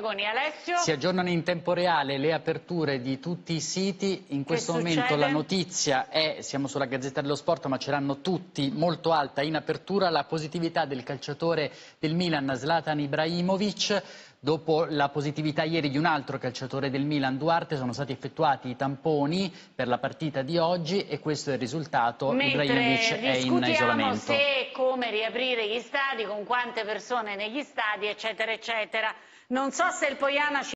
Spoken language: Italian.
Dragoni. Alessio? Si aggiornano in tempo reale le aperture di tutti i siti. In questo momento la notizia è, siamo sulla Gazzetta dello Sport, ma ce l'hanno tutti, molto alta in apertura, la positività del calciatore del Milan, Zlatan Ibrahimovic. Dopo la positività ieri di un altro calciatore del Milan, Duarte, sono stati effettuati i tamponi per la partita di oggi e questo è il risultato. Mentre Ibrahimovic è in isolamento. Se come riaprire gli stadi, con quante persone negli stadi, eccetera, eccetera. Non so se il Poiana ci